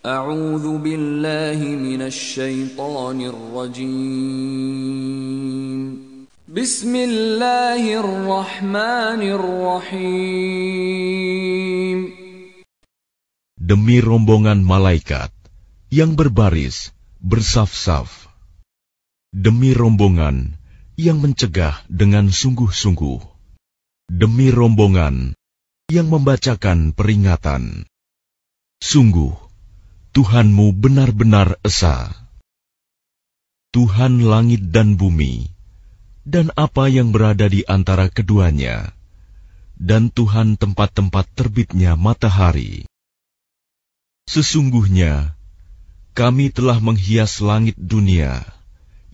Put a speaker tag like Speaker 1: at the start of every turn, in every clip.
Speaker 1: A'udzu billahi minasyaitonir rajim. Bismillahirrahmanirrahim. Demi rombongan malaikat yang berbaris, bersaf-saf. Demi rombongan yang mencegah dengan sungguh-sungguh. Demi rombongan yang membacakan peringatan. Sungguh, Tuhanmu benar-benar esa. Tuhan langit dan bumi, dan apa yang berada di antara keduanya, dan Tuhan tempat-tempat terbitnya matahari. Sesungguhnya, kami telah menghias langit dunia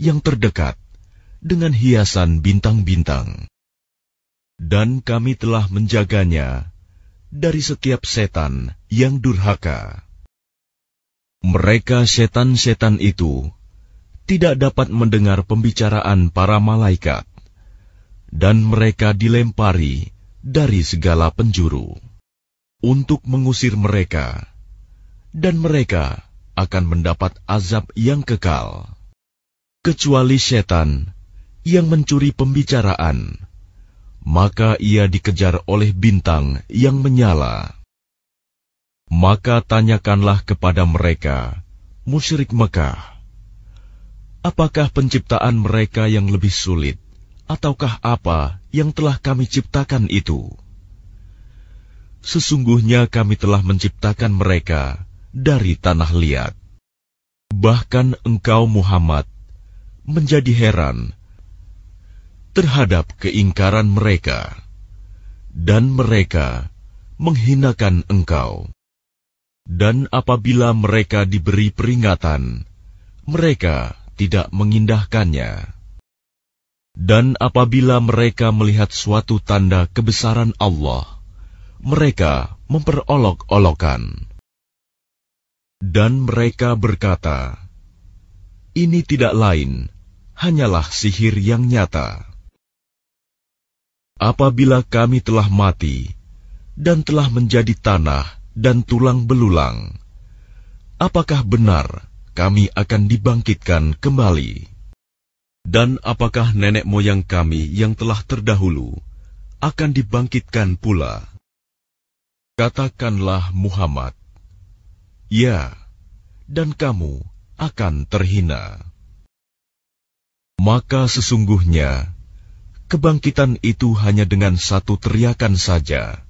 Speaker 1: yang terdekat dengan hiasan bintang-bintang. Dan kami telah menjaganya dari setiap setan yang durhaka. Mereka setan-setan itu tidak dapat mendengar pembicaraan para malaikat, dan mereka dilempari dari segala penjuru untuk mengusir mereka, dan mereka akan mendapat azab yang kekal, kecuali setan yang mencuri pembicaraan, maka ia dikejar oleh bintang yang menyala. Maka tanyakanlah kepada mereka, musyrik Mekah, apakah penciptaan mereka yang lebih sulit, ataukah apa yang telah kami ciptakan itu? Sesungguhnya kami telah menciptakan mereka dari tanah liat. Bahkan engkau Muhammad menjadi heran terhadap keingkaran mereka, dan mereka menghinakan engkau. Dan apabila mereka diberi peringatan, mereka tidak mengindahkannya. Dan apabila mereka melihat suatu tanda kebesaran Allah, mereka memperolok-olokan. Dan mereka berkata, "Ini tidak lain, hanyalah sihir yang nyata." Apabila kami telah mati dan telah menjadi tanah, dan tulang belulang. Apakah benar kami akan dibangkitkan kembali? Dan apakah nenek moyang kami yang telah terdahulu akan dibangkitkan pula? Katakanlah Muhammad, "Ya, dan kamu akan terhina." Maka sesungguhnya kebangkitan itu hanya dengan satu teriakan saja.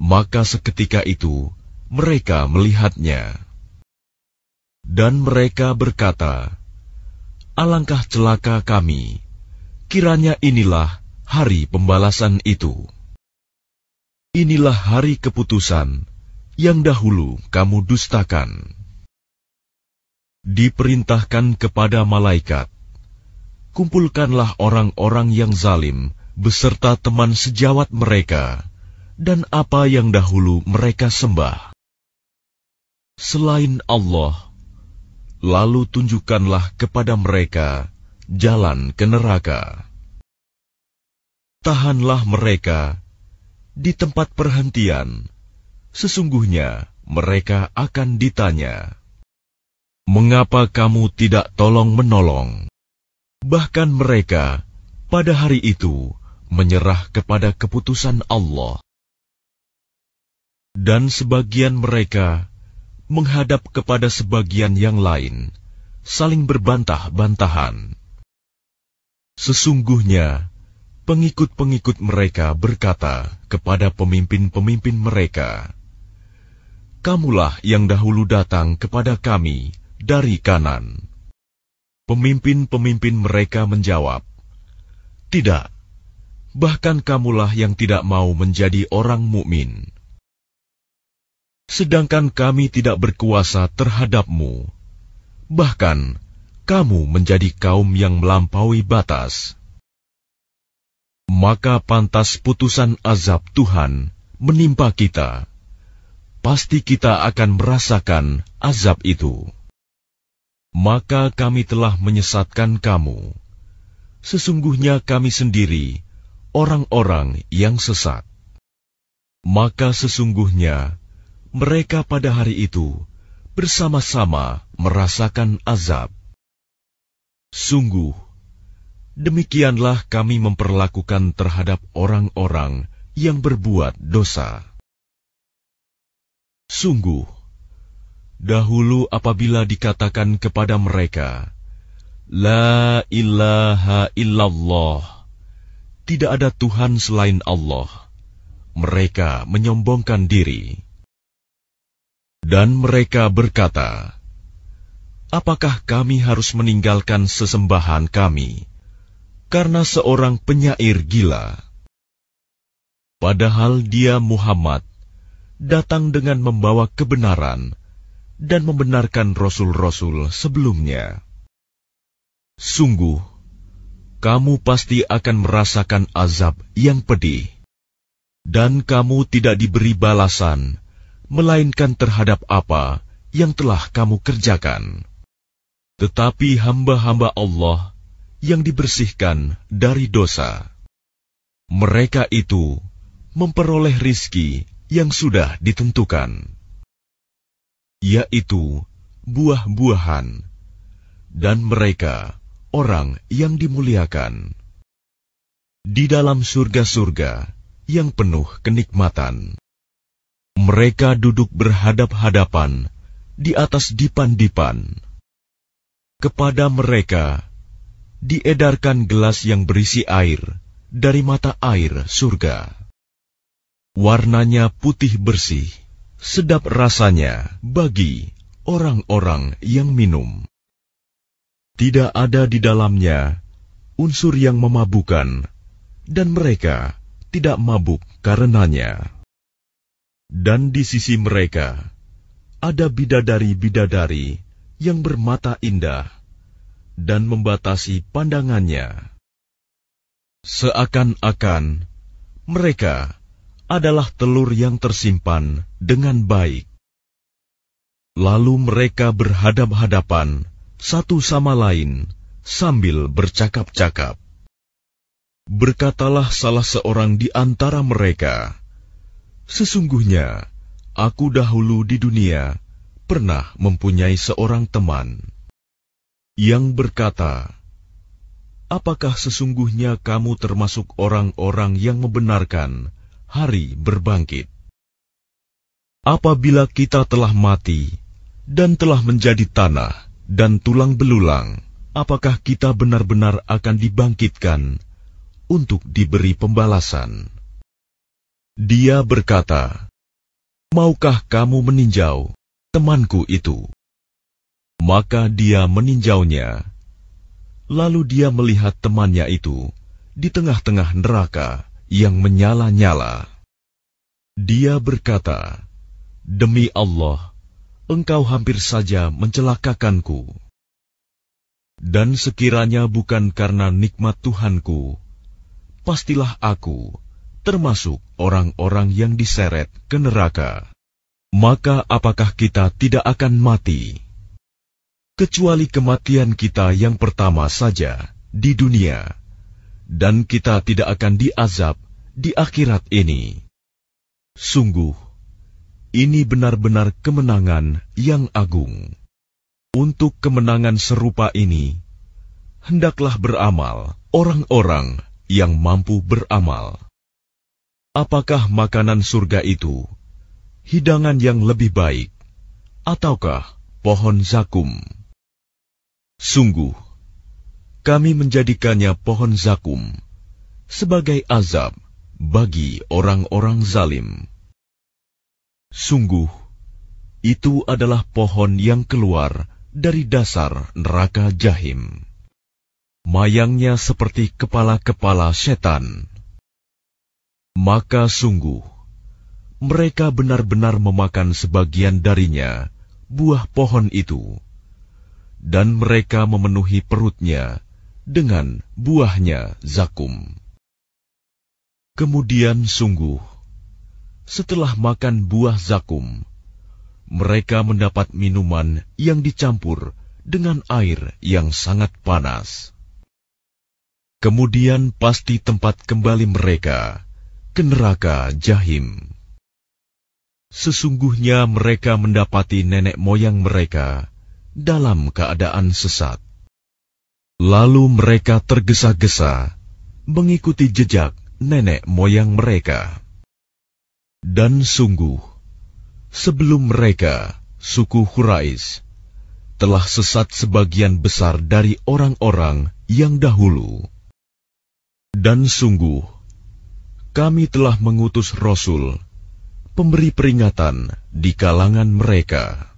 Speaker 1: Maka seketika itu mereka melihatnya, dan mereka berkata, "Alangkah celaka kami! Kiranya inilah hari pembalasan itu. Inilah hari keputusan yang dahulu kamu dustakan." Diperintahkan kepada malaikat, "Kumpulkanlah orang-orang yang zalim beserta teman sejawat mereka." dan apa yang dahulu mereka sembah. Selain Allah, lalu tunjukkanlah kepada mereka jalan ke neraka. Tahanlah mereka di tempat perhentian, sesungguhnya mereka akan ditanya, "Mengapa kamu tidak tolong-menolong?" Bahkan mereka pada hari itu menyerah kepada keputusan Allah dan sebagian mereka menghadap kepada sebagian yang lain, saling berbantah-bantahan. Sesungguhnya, pengikut-pengikut mereka berkata kepada pemimpin-pemimpin mereka, "Kamulah yang dahulu datang kepada kami dari kanan." Pemimpin-pemimpin mereka menjawab, "Tidak, bahkan kamulah yang tidak mau menjadi orang mukmin." sedangkan kami tidak berkuasa terhadapmu. Bahkan, kamu menjadi kaum yang melampaui batas. Maka pantas putusan azab Tuhan menimpa kita. Pasti kita akan merasakan azab itu. Maka kami telah menyesatkan kamu. Sesungguhnya kami sendiri, orang-orang yang sesat. Maka sesungguhnya mereka pada hari itu bersama-sama merasakan azab. Sungguh, demikianlah kami memperlakukan terhadap orang-orang yang berbuat dosa. Sungguh, dahulu apabila dikatakan kepada mereka, La ilaha illallah, tidak ada Tuhan selain Allah, mereka menyombongkan diri dan mereka berkata, Apakah kami harus meninggalkan sesembahan kami karena seorang penyair gila? Padahal dia Muhammad datang dengan membawa kebenaran dan membenarkan rasul-rasul sebelumnya. Sungguh, kamu pasti akan merasakan azab yang pedih, dan kamu tidak diberi balasan melainkan terhadap apa yang telah kamu kerjakan. Tetapi hamba-hamba Allah yang dibersihkan dari dosa, mereka itu memperoleh rizki yang sudah ditentukan, yaitu buah-buahan, dan mereka orang yang dimuliakan di dalam surga-surga yang penuh kenikmatan. Mereka duduk berhadap-hadapan di atas dipan-dipan. Kepada mereka diedarkan gelas yang berisi air dari mata air surga. Warnanya putih bersih, sedap rasanya bagi orang-orang yang minum. Tidak ada di dalamnya unsur yang memabukan, dan mereka tidak mabuk karenanya dan di sisi mereka ada bidadari-bidadari yang bermata indah dan membatasi pandangannya. Seakan-akan mereka adalah telur yang tersimpan dengan baik. Lalu mereka berhadap-hadapan satu sama lain sambil bercakap-cakap. Berkatalah salah seorang di antara mereka, Sesungguhnya, aku dahulu di dunia pernah mempunyai seorang teman yang berkata, Apakah sesungguhnya kamu termasuk orang-orang yang membenarkan hari berbangkit? Apabila kita telah mati dan telah menjadi tanah dan tulang belulang, apakah kita benar-benar akan dibangkitkan untuk diberi pembalasan? Dia berkata, Maukah kamu meninjau temanku itu? Maka dia meninjaunya. Lalu dia melihat temannya itu di tengah-tengah neraka yang menyala-nyala. Dia berkata, Demi Allah, engkau hampir saja mencelakakanku. Dan sekiranya bukan karena nikmat Tuhanku, pastilah aku termasuk orang-orang yang diseret ke neraka. Maka apakah kita tidak akan mati? Kecuali kematian kita yang pertama saja di dunia, dan kita tidak akan diazab di akhirat ini. Sungguh, ini benar-benar kemenangan yang agung. Untuk kemenangan serupa ini, hendaklah beramal orang-orang yang mampu beramal. Apakah makanan surga itu hidangan yang lebih baik, ataukah pohon zakum? Sungguh, kami menjadikannya pohon zakum sebagai azab bagi orang-orang zalim. Sungguh, itu adalah pohon yang keluar dari dasar neraka jahim. Mayangnya seperti kepala-kepala setan. Maka sungguh, mereka benar-benar memakan sebagian darinya, buah pohon itu, dan mereka memenuhi perutnya dengan buahnya zakum. Kemudian sungguh, setelah makan buah zakum, mereka mendapat minuman yang dicampur dengan air yang sangat panas. Kemudian pasti tempat kembali mereka, ke neraka jahim. Sesungguhnya mereka mendapati nenek moyang mereka dalam keadaan sesat. Lalu mereka tergesa-gesa mengikuti jejak nenek moyang mereka. Dan sungguh, sebelum mereka, suku Hurais, telah sesat sebagian besar dari orang-orang yang dahulu. Dan sungguh, kami telah mengutus Rasul, pemberi peringatan di kalangan mereka.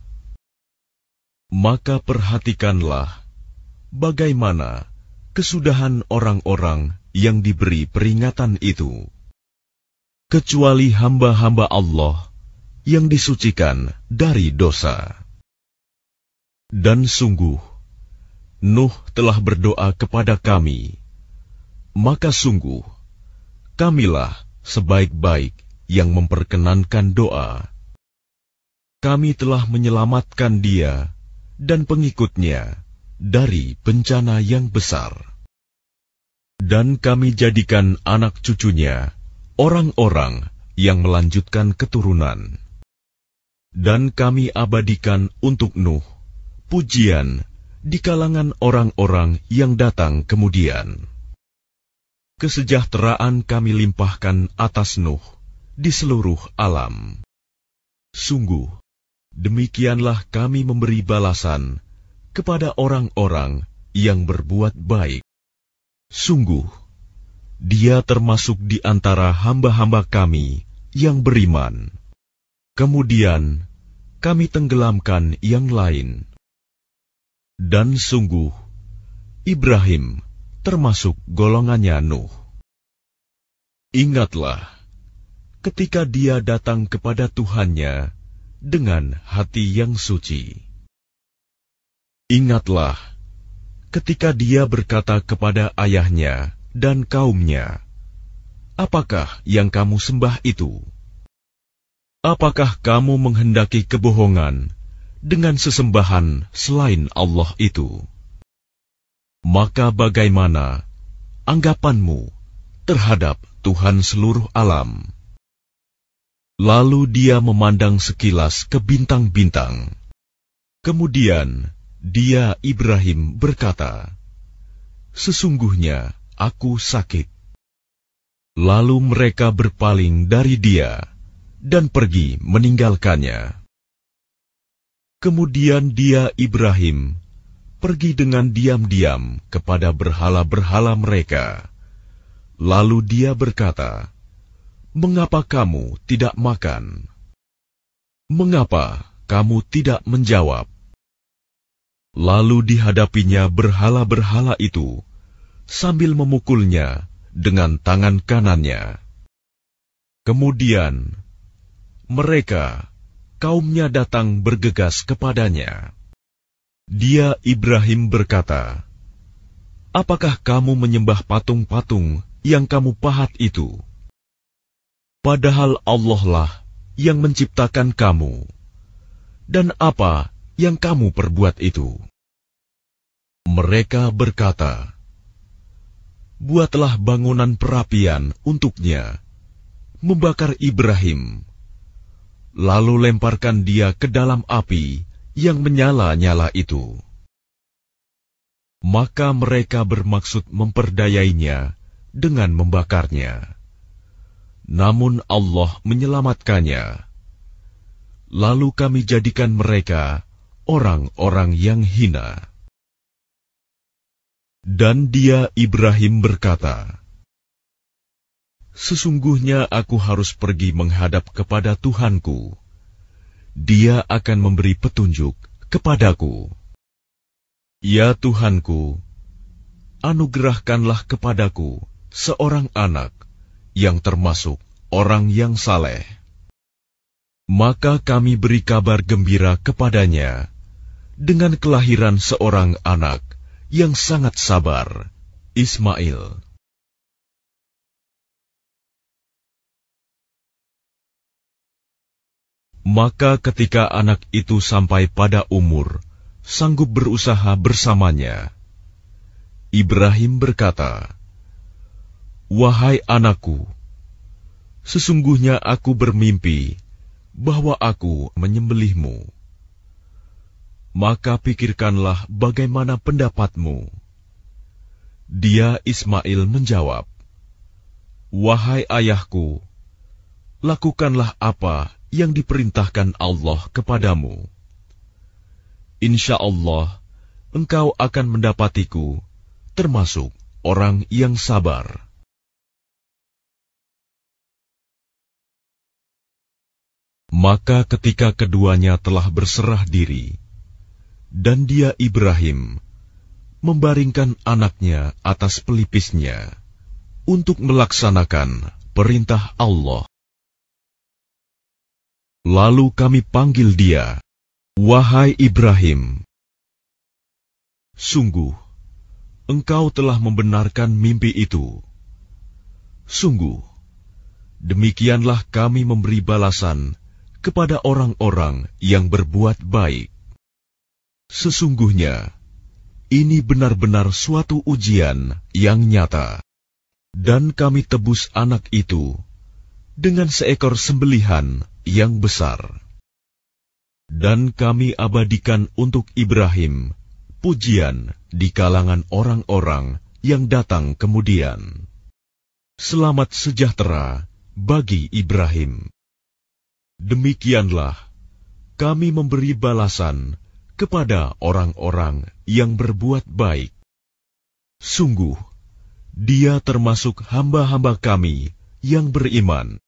Speaker 1: Maka perhatikanlah bagaimana kesudahan orang-orang yang diberi peringatan itu. Kecuali hamba-hamba Allah yang disucikan dari dosa. Dan sungguh, Nuh telah berdoa kepada kami. Maka sungguh, Kamilah sebaik-baik yang memperkenankan doa. Kami telah menyelamatkan dia dan pengikutnya dari bencana yang besar. Dan kami jadikan anak cucunya orang-orang yang melanjutkan keturunan. Dan kami abadikan untuk Nuh pujian di kalangan orang-orang yang datang kemudian kesejahteraan kami limpahkan atas Nuh di seluruh alam. Sungguh, demikianlah kami memberi balasan kepada orang-orang yang berbuat baik. Sungguh, dia termasuk di antara hamba-hamba kami yang beriman. Kemudian, kami tenggelamkan yang lain. Dan sungguh, Ibrahim, termasuk golongannya Nuh. Ingatlah, ketika dia datang kepada Tuhannya dengan hati yang suci. Ingatlah, ketika dia berkata kepada ayahnya dan kaumnya, Apakah yang kamu sembah itu? Apakah kamu menghendaki kebohongan dengan sesembahan selain Allah itu? Maka bagaimana anggapanmu terhadap Tuhan seluruh alam? Lalu dia memandang sekilas ke bintang-bintang. Kemudian dia Ibrahim berkata, Sesungguhnya aku sakit. Lalu mereka berpaling dari dia dan pergi meninggalkannya. Kemudian dia Ibrahim pergi dengan diam-diam kepada berhala-berhala mereka. Lalu dia berkata, "Mengapa kamu tidak makan? Mengapa kamu tidak menjawab?" Lalu dihadapinya berhala-berhala itu sambil memukulnya dengan tangan kanannya. Kemudian mereka, kaumnya, datang bergegas kepadanya. Dia Ibrahim berkata, Apakah kamu menyembah patung-patung yang kamu pahat itu? Padahal Allah lah yang menciptakan kamu. Dan apa yang kamu perbuat itu? Mereka berkata, Buatlah bangunan perapian untuknya, membakar Ibrahim, lalu lemparkan dia ke dalam api yang menyala-nyala itu. Maka mereka bermaksud memperdayainya dengan membakarnya. Namun Allah menyelamatkannya. Lalu kami jadikan mereka orang-orang yang hina. Dan dia Ibrahim berkata, Sesungguhnya aku harus pergi menghadap kepada Tuhanku dia akan memberi petunjuk kepadaku. Ya Tuhanku, anugerahkanlah kepadaku seorang anak yang termasuk orang yang saleh. Maka kami beri kabar gembira kepadanya dengan kelahiran seorang anak yang sangat sabar, Ismail. Maka ketika anak itu sampai pada umur, sanggup berusaha bersamanya. Ibrahim berkata, Wahai anakku, sesungguhnya aku bermimpi bahwa aku menyembelihmu. Maka pikirkanlah bagaimana pendapatmu. Dia Ismail menjawab, Wahai ayahku, lakukanlah apa yang diperintahkan Allah kepadamu. Insya Allah, engkau akan mendapatiku, termasuk orang yang sabar. Maka ketika keduanya telah berserah diri, dan dia Ibrahim membaringkan anaknya atas pelipisnya untuk melaksanakan perintah Allah. Lalu kami panggil dia, "Wahai Ibrahim, sungguh engkau telah membenarkan mimpi itu. Sungguh, demikianlah kami memberi balasan kepada orang-orang yang berbuat baik. Sesungguhnya, ini benar-benar suatu ujian yang nyata, dan kami tebus anak itu dengan seekor sembelihan." yang besar. Dan kami abadikan untuk Ibrahim pujian di kalangan orang-orang yang datang kemudian. Selamat sejahtera bagi Ibrahim. Demikianlah kami memberi balasan kepada orang-orang yang berbuat baik. Sungguh, dia termasuk hamba-hamba kami yang beriman.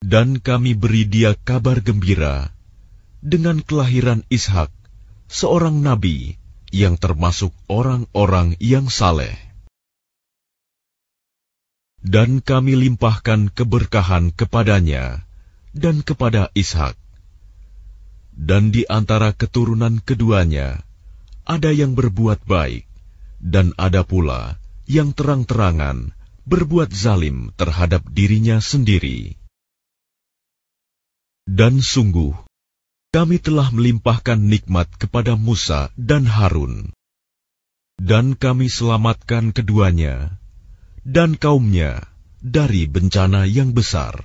Speaker 1: Dan kami beri dia kabar gembira dengan kelahiran Ishak, seorang nabi yang termasuk orang-orang yang saleh. Dan kami limpahkan keberkahan kepadanya dan kepada Ishak. Dan di antara keturunan keduanya, ada yang berbuat baik, dan ada pula yang terang-terangan berbuat zalim terhadap dirinya sendiri. Dan sungguh, kami telah melimpahkan nikmat kepada Musa dan Harun. Dan kami selamatkan keduanya dan kaumnya dari bencana yang besar.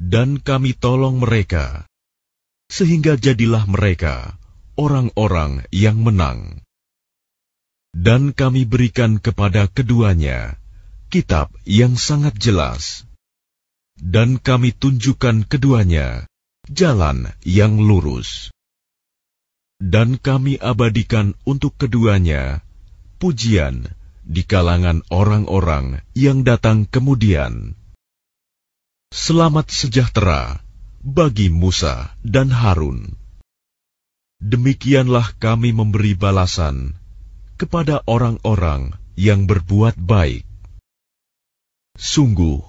Speaker 1: Dan kami tolong mereka, sehingga jadilah mereka orang-orang yang menang. Dan kami berikan kepada keduanya kitab yang sangat jelas dan kami tunjukkan keduanya jalan yang lurus. Dan kami abadikan untuk keduanya pujian di kalangan orang-orang yang datang kemudian. Selamat sejahtera bagi Musa dan Harun. Demikianlah kami memberi balasan kepada orang-orang yang berbuat baik. Sungguh,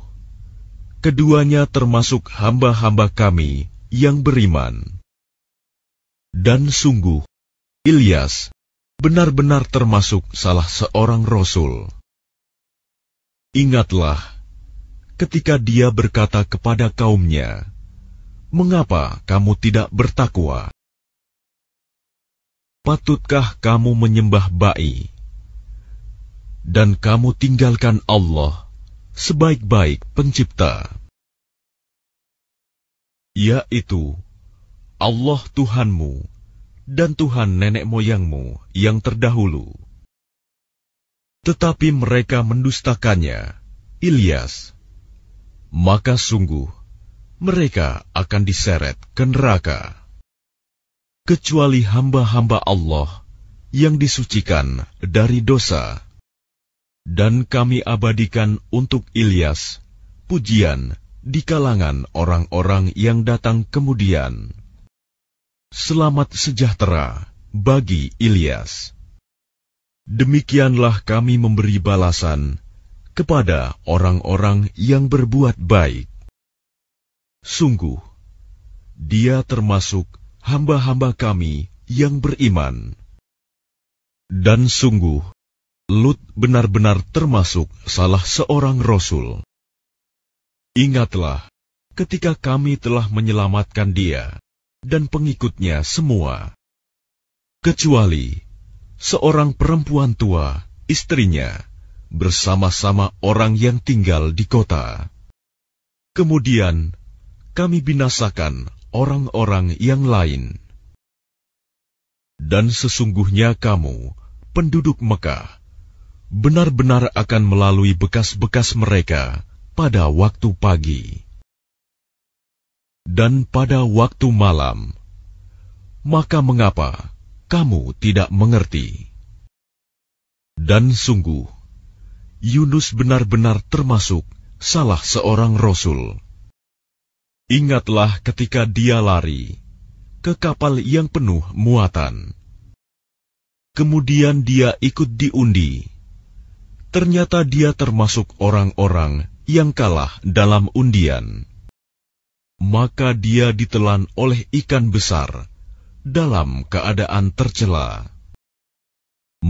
Speaker 1: keduanya termasuk hamba-hamba kami yang beriman. Dan sungguh, Ilyas benar-benar termasuk salah seorang rasul. Ingatlah ketika dia berkata kepada kaumnya, "Mengapa kamu tidak bertakwa? Patutkah kamu menyembah Ba'i dan kamu tinggalkan Allah?" sebaik-baik pencipta, yaitu Allah Tuhanmu dan Tuhan nenek moyangmu yang terdahulu. Tetapi mereka mendustakannya, Ilyas. Maka sungguh, mereka akan diseret ke neraka. Kecuali hamba-hamba Allah yang disucikan dari dosa dan kami abadikan untuk Ilyas pujian di kalangan orang-orang yang datang kemudian. Selamat sejahtera bagi Ilyas. Demikianlah kami memberi balasan kepada orang-orang yang berbuat baik. Sungguh, dia termasuk hamba-hamba kami yang beriman. Dan sungguh, Lut benar-benar termasuk salah seorang rasul. Ingatlah, ketika kami telah menyelamatkan dia dan pengikutnya semua, kecuali seorang perempuan tua, istrinya, bersama-sama orang yang tinggal di kota. Kemudian, kami binasakan orang-orang yang lain. Dan sesungguhnya kamu, penduduk Mekah, benar-benar akan melalui bekas-bekas mereka pada waktu pagi. Dan pada waktu malam, maka mengapa kamu tidak mengerti? Dan sungguh, Yunus benar-benar termasuk salah seorang rasul. Ingatlah ketika dia lari ke kapal yang penuh muatan. Kemudian dia ikut diundi ternyata dia termasuk orang-orang yang kalah dalam undian. Maka dia ditelan oleh ikan besar dalam keadaan tercela.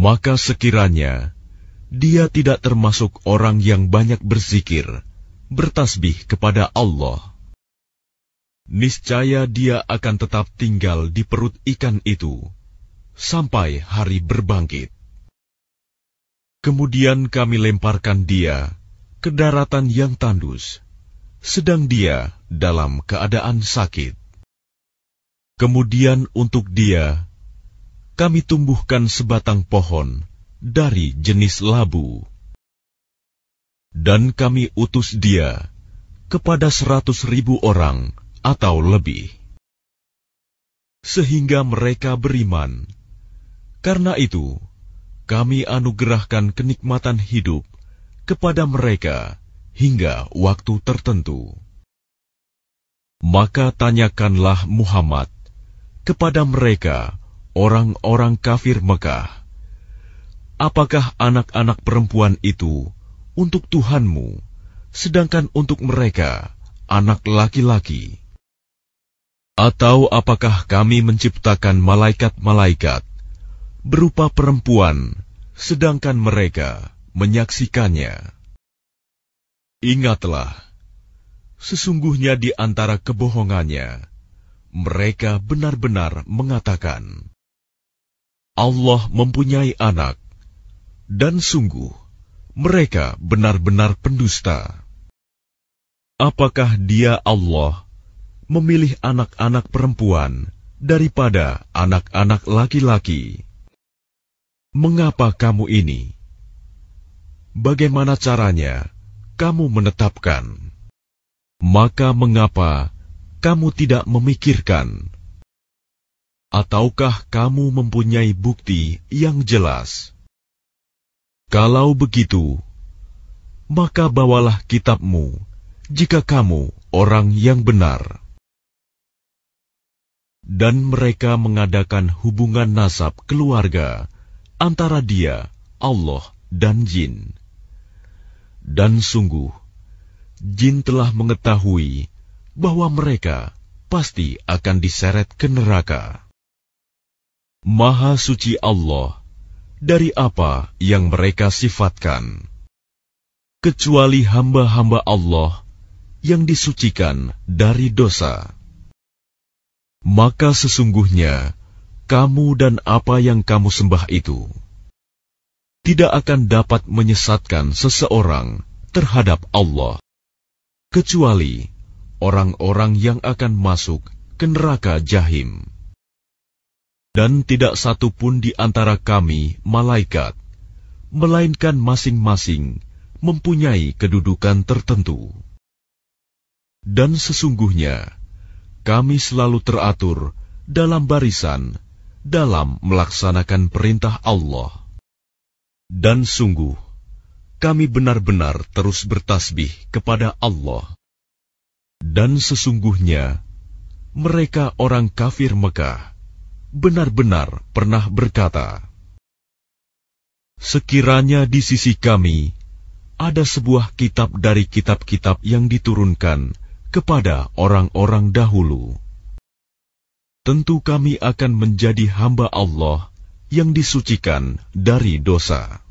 Speaker 1: Maka sekiranya dia tidak termasuk orang yang banyak berzikir, bertasbih kepada Allah. Niscaya dia akan tetap tinggal di perut ikan itu sampai hari berbangkit. Kemudian kami lemparkan dia ke daratan yang tandus, sedang dia dalam keadaan sakit. Kemudian untuk dia, kami tumbuhkan sebatang pohon dari jenis labu. Dan kami utus dia kepada seratus ribu orang atau lebih. Sehingga mereka beriman. Karena itu, kami anugerahkan kenikmatan hidup kepada mereka hingga waktu tertentu. Maka tanyakanlah Muhammad kepada mereka, orang-orang kafir Mekah, apakah anak-anak perempuan itu untuk Tuhanmu, sedangkan untuk mereka anak laki-laki? Atau apakah kami menciptakan malaikat-malaikat berupa perempuan, sedangkan mereka menyaksikannya. Ingatlah, sesungguhnya di antara kebohongannya, mereka benar-benar mengatakan, Allah mempunyai anak, dan sungguh, mereka benar-benar pendusta. Apakah dia Allah memilih anak-anak perempuan daripada anak-anak laki-laki? Mengapa kamu ini? Bagaimana caranya kamu menetapkan? Maka, mengapa kamu tidak memikirkan? Ataukah kamu mempunyai bukti yang jelas? Kalau begitu, maka bawalah kitabmu jika kamu orang yang benar. Dan mereka mengadakan hubungan nasab keluarga antara dia, Allah, dan jin. Dan sungguh, jin telah mengetahui bahwa mereka pasti akan diseret ke neraka. Maha suci Allah dari apa yang mereka sifatkan, kecuali hamba-hamba Allah yang disucikan dari dosa. Maka sesungguhnya, kamu dan apa yang kamu sembah itu tidak akan dapat menyesatkan seseorang terhadap Allah, kecuali orang-orang yang akan masuk ke neraka jahim. Dan tidak satu pun di antara kami, malaikat, melainkan masing-masing mempunyai kedudukan tertentu. Dan sesungguhnya, kami selalu teratur dalam barisan dalam melaksanakan perintah Allah. Dan sungguh, kami benar-benar terus bertasbih kepada Allah. Dan sesungguhnya, mereka orang kafir Mekah benar-benar pernah berkata, Sekiranya di sisi kami ada sebuah kitab dari kitab-kitab yang diturunkan kepada orang-orang dahulu tentu kami akan menjadi hamba Allah yang disucikan dari dosa.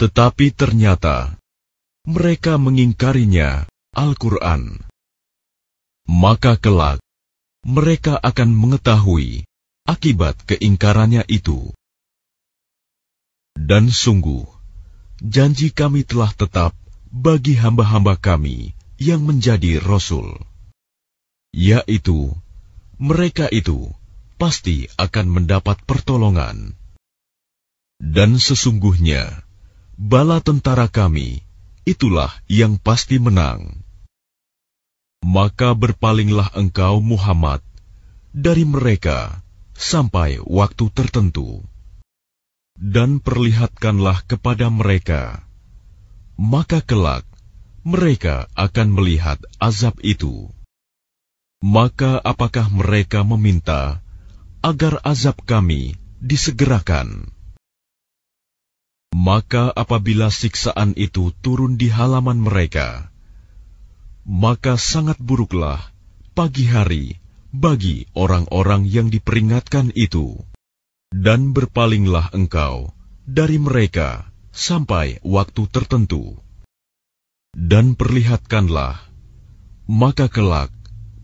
Speaker 1: Tetapi ternyata mereka mengingkarinya, Al-Quran. Maka kelak mereka akan mengetahui akibat keingkarannya itu. Dan sungguh, janji kami telah tetap bagi hamba-hamba kami yang menjadi rasul, yaitu mereka itu pasti akan mendapat pertolongan. Dan sesungguhnya, bala tentara kami itulah yang pasti menang. Maka berpalinglah engkau, Muhammad, dari mereka sampai waktu tertentu, dan perlihatkanlah kepada mereka, maka kelak mereka akan melihat azab itu maka apakah mereka meminta agar azab kami disegerakan? Maka apabila siksaan itu turun di halaman mereka, maka sangat buruklah pagi hari bagi orang-orang yang diperingatkan itu. Dan berpalinglah engkau dari mereka sampai waktu tertentu. Dan perlihatkanlah, maka kelak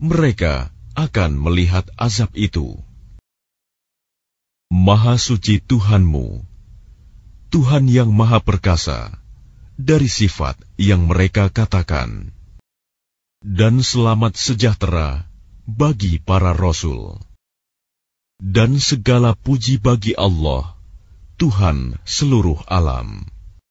Speaker 1: mereka akan melihat azab itu. Maha suci Tuhanmu, Tuhan yang maha perkasa, dari sifat yang mereka katakan. Dan selamat sejahtera bagi para rasul. Dan segala puji bagi Allah, Tuhan seluruh alam.